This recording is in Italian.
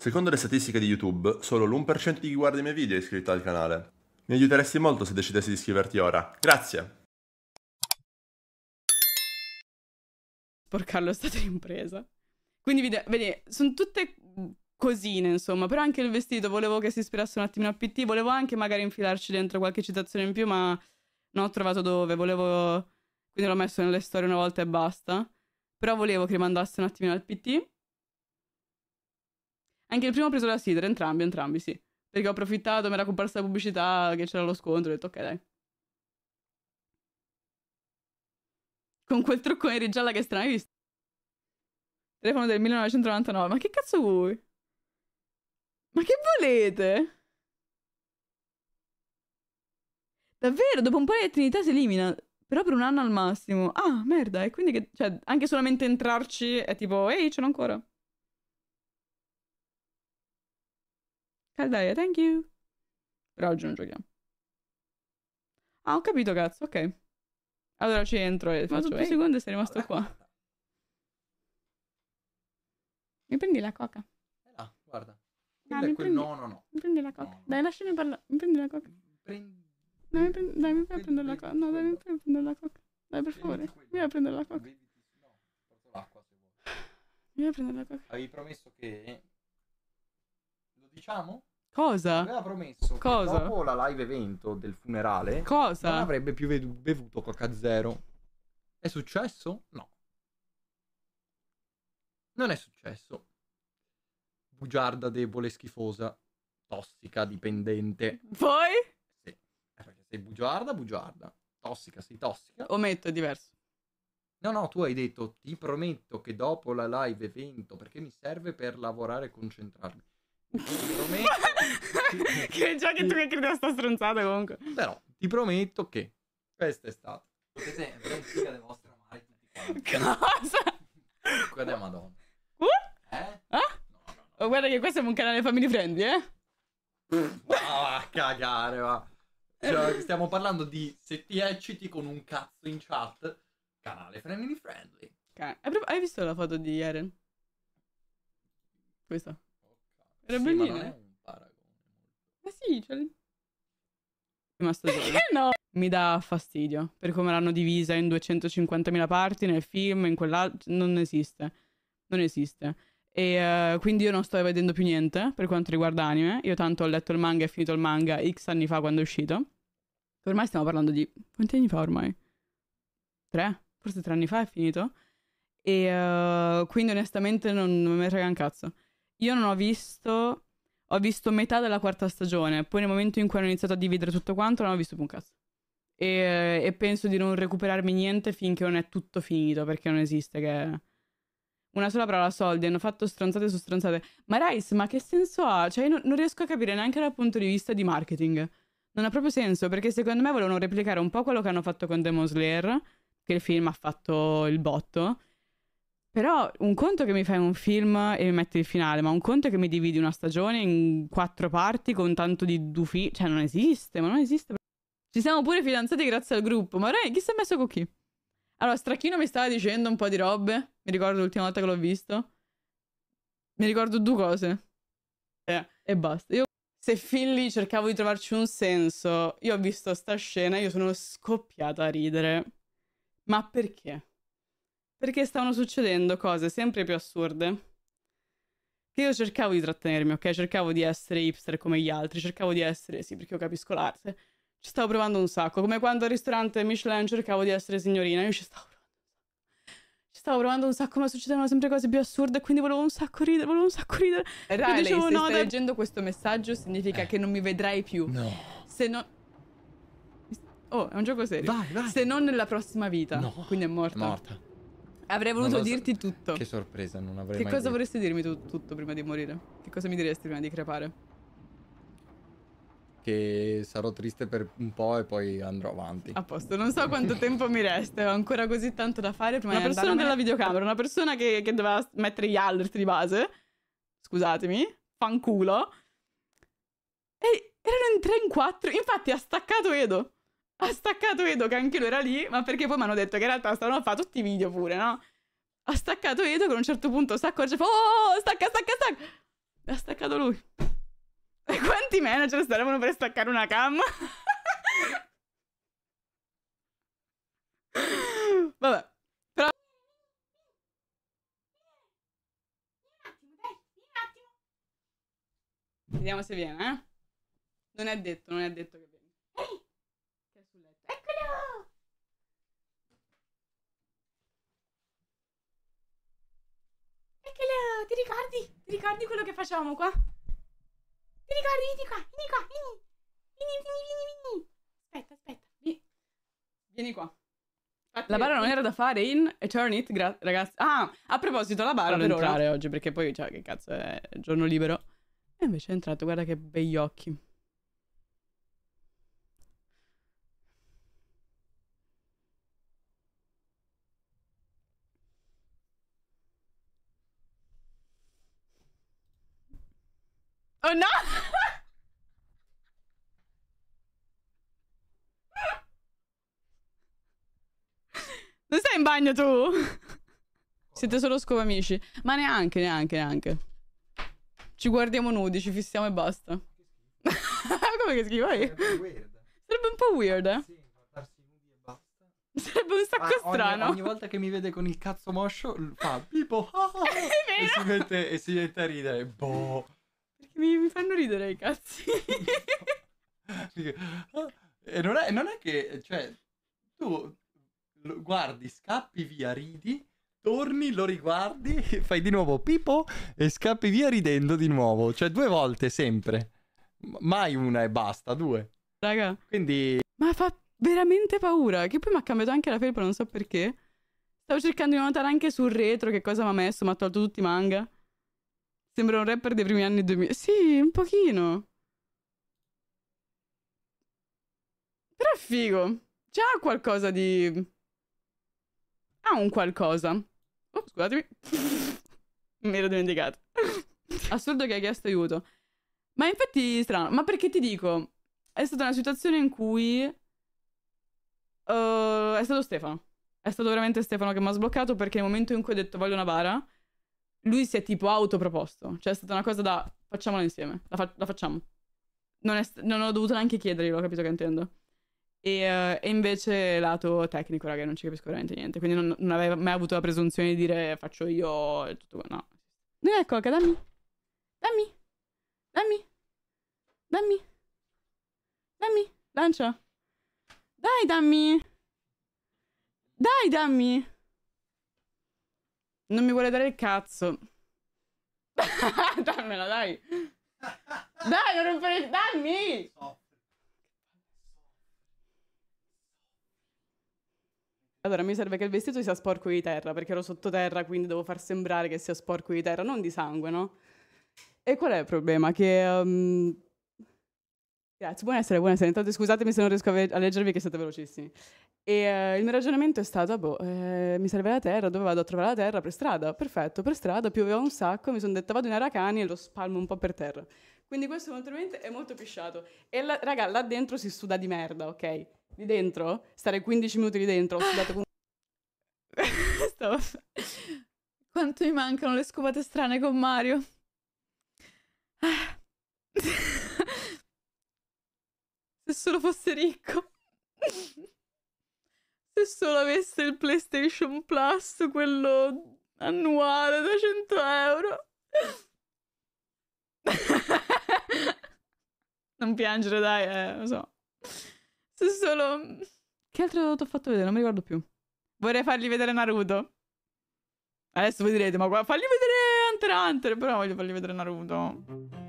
Secondo le statistiche di YouTube, solo l'1% di chi guarda i miei video è iscritto al canale. Mi aiuteresti molto se decidessi di iscriverti ora. Grazie! Sporcarlo è stata impresa. Quindi vede, vedi, sono tutte cosine, insomma, però anche il vestito volevo che si ispirasse un attimo a PT, volevo anche magari infilarci dentro qualche citazione in più, ma non ho trovato dove, volevo quindi l'ho messo nelle storie una volta e basta. Però volevo che rimandasse un attimino al PT. Anche il primo ho preso la Sidra, entrambi, entrambi, sì. Perché ho approfittato, mi era comparsa la pubblicità, che c'era lo scontro, ho detto ok dai. Con quel trucco di gialla che strana hai visto? Telefono del 1999, ma che cazzo vuoi? Ma che volete? Davvero, dopo un po' di l'eternità si elimina. Però per un anno al massimo. Ah, merda, e quindi che... Cioè, anche solamente entrarci è tipo, ehi, ce l'ho ancora. Caldaia, thank you. Però oggi non giochiamo. Ah, ho capito, cazzo, ok. Allora ci entro e faccio un secondo e sei rimasto qua. Mi prendi la coca? Eh là, guarda. Ah, mi prendi... No, no, no. Mi prendi la coca. No, no. Dai, lasciami parlare. Mi prendi la coca. Prendi... Dai, mi prendi... dai, mi fai prendere la coca. No, dai, mi fai prendere la coca. Dai, per favore. Mi vai prendere la coca. No, porto l'acqua se vuoi. Mi vai a prendere la coca. Avevi promesso che... Lo diciamo? Cosa? Mi Aveva promesso Cosa? dopo la live evento del funerale Cosa? non avrebbe più vedu- bevuto Coca Zero. È successo? No. Non è successo. Bugiarda, debole, schifosa, tossica, dipendente. Poi? Sì. Eh, perché sei bugiarda, bugiarda. Tossica, sei tossica. Ometto, è diverso. No, no, tu hai detto ti prometto che dopo la live evento, perché mi serve per lavorare e concentrarmi che già che tu che credi a sta stronzata comunque. Però ti prometto che quest'estate potete avere le vostre mani tutti Cosa? guarda Madonna. Uh? Eh? Ah? No, no, no. Oh, guarda che questo è un canale family friendly, eh? No, va a cagare, va. Cioè, stiamo parlando di se ti ecciti con un cazzo in chat, canale family friendly. Can- Hai visto la foto di Eren? Questa. Era sì, bellino. Eh? Ma, ma sì, c'è cioè, il... Rimasto Perché no? Mi dà fastidio per come l'hanno divisa in 250.000 parti nel film, in quell'altro. Non esiste. Non esiste. E uh, quindi io non sto vedendo più niente per quanto riguarda anime. Io tanto ho letto il manga e finito il manga X anni fa quando è uscito. Ormai stiamo parlando di. Quanti anni fa ormai? Tre? Forse tre anni fa è finito. E uh, quindi onestamente non, non mi frega un cazzo. Io non ho visto. Ho visto metà della quarta stagione. Poi nel momento in cui hanno iniziato a dividere tutto quanto, non ho visto più un cazzo. E, e penso di non recuperarmi niente finché non è tutto finito, perché non esiste che una sola parola soldi, hanno fatto stronzate su stronzate. Ma Rice, ma che senso ha? Cioè, non, non, riesco a capire neanche dal punto di vista di marketing. Non ha proprio senso, perché secondo me volevano replicare un po' quello che hanno fatto con Demon Slayer, che il film ha fatto il botto, però un conto che mi fai un film e mi metti il finale, ma un conto è che mi dividi una stagione in quattro parti con tanto di dufi, cioè non esiste, ma non esiste. Ci siamo pure fidanzati grazie al gruppo, ma Ray, chi si è messo con chi? Allora, Stracchino mi stava dicendo un po' di robe, mi ricordo l'ultima volta che l'ho visto. Mi ricordo due cose. Eh, e basta. Io, se fin lì cercavo di trovarci un senso, io ho visto sta scena, io sono scoppiata a ridere. Ma perché? perché stavano succedendo cose sempre più assurde. Che io cercavo di trattenermi, ok? Cercavo di essere hipster come gli altri, cercavo di essere, sì, perché io capisco l'arte. Ci stavo provando un sacco, come quando al ristorante Michelin cercavo di essere signorina, io ci stavo provando ci stavo provando un sacco, ma succedevano sempre cose più assurde, quindi volevo un sacco ridere, volevo un sacco ridere. Eh, Riley, dicevo, se no, stai da... leggendo questo messaggio significa che non mi vedrai più. No. Se non... Oh, è un gioco serio. Vai, vai. Se non nella prossima vita. No. Quindi è morta. È morta. Avrei voluto dirti tutto. Che sorpresa, non avrei che mai Che cosa detto. vorresti dirmi tu tutto prima di morire? Che cosa mi diresti prima di crepare? Che sarò triste per un po' e poi andrò avanti. A posto, non so quanto tempo mi resta, ho ancora così tanto da fare prima una di Una persona della videocamera, una persona che, che doveva mettere gli alert di base, scusatemi, fanculo. E erano in 3 in quattro, infatti ha staccato Edo ha staccato Edo che anche lui era lì, ma perché poi mi hanno detto che in realtà stavano a fare tutti i video pure, no? Ha staccato Edo che a un certo punto si accorge fa oh, oh, oh, stacca, stacca, stacca! E ha staccato lui. E quanti manager sarebbero per staccare una cam? Vabbè. Vediamo se viene, eh? Non è detto, non è detto che viene. che le... ti ricordi? Ti ricordi quello che facciamo qua? Ti ricordi? Vieni qua, vieni qua, vieni. Vieni, vieni, vieni, vieni. Aspetta, aspetta. Vieni, vieni qua. Fatti la bara non era da fare in Eternit, ragazzi. Ah, a proposito, la bara per ora. oggi perché poi, cioè, che cazzo, è giorno libero. E invece è entrato, guarda che begli occhi. Oh no! Non stai in bagno tu? Siete solo scopa amici. Ma neanche, neanche, neanche. Ci guardiamo nudi, ci fissiamo e basta. Come che schifo? Sarebbe un po' weird, eh? Sarebbe un sacco ah, strano. Ogni, ogni, volta che mi vede con il cazzo moscio, fa Bipo. Ah, ah, ah". e, si mette, e si mette a ridere. Boh. Perché mi, mi fanno ridere i cazzi. Ah, e non è, non è che, cioè, tu lo guardi, scappi via, ridi, torni, lo riguardi, fai di nuovo pipo e scappi via ridendo di nuovo. Cioè, due volte sempre. Mai una e basta, due. Raga. Quindi... Ma fa veramente paura. Che poi mi ha cambiato anche la felpa, non so perché. Stavo cercando di notare anche sul retro che cosa mi ha messo, mi ha tolto tutti i manga. Sembra un rapper dei primi anni 2000. Sì, un pochino. Però è figo. C'ha qualcosa di... Ha un qualcosa. Oh, scusatemi. Mi ero dimenticato. Assurdo che hai chiesto aiuto. Ma infatti strano. Ma perché ti dico? È stata una situazione in cui... Uh, è stato Stefano. È stato veramente Stefano che mi ha sbloccato perché nel momento in cui ho detto voglio una bara lui si è tipo autoproposto. Cioè, è stata una cosa da facciamola insieme, la, fa- la facciamo. Non, st- non, ho dovuto neanche chiedergli, ho capito che intendo. E, uh, e, invece lato tecnico, raga, non ci capisco veramente niente. Quindi non, non avevo mai avuto la presunzione di dire faccio io e tutto. No. Dov'è ecco, Coca? Dammi. Dammi. Dammi. Dammi. Dammi. Lancia. Dai, dammi. Dai, dammi. Non mi vuole dare il cazzo. Dammela, dai. Dai, non rompere il... Dammi! Allora, mi serve che il vestito sia sporco di terra, perché ero sottoterra, quindi devo far sembrare che sia sporco di terra, non di sangue, no? E qual è il problema? Che... Um... Grazie, buonasera, buonasera. Intanto scusatemi se non riesco a, ve- a leggervi che siete velocissimi. E eh, il mio ragionamento è stato, boh, eh, mi serve la terra, dove vado a trovare la terra? Per strada, perfetto, per strada, pioveva un sacco, mi sono detta vado in Aracani e lo spalmo un po' per terra. Quindi questo naturalmente è molto pisciato. E la, raga, là dentro si suda di merda, ok? Lì dentro, stare 15 minuti lì dentro, ho sudato con... Stavo... Quanto mi mancano le scopate strane con Mario. Ah. Se solo fosse ricco. Se solo avesse il PlayStation Plus, quello annuale da 100 euro. non piangere, dai, eh, lo so. Se solo... Che altro ti ho fatto vedere? Non mi ricordo più. Vorrei fargli vedere Naruto. Adesso voi direte, ma guarda, fagli vedere Hunter x Hunter, però voglio fargli vedere Naruto.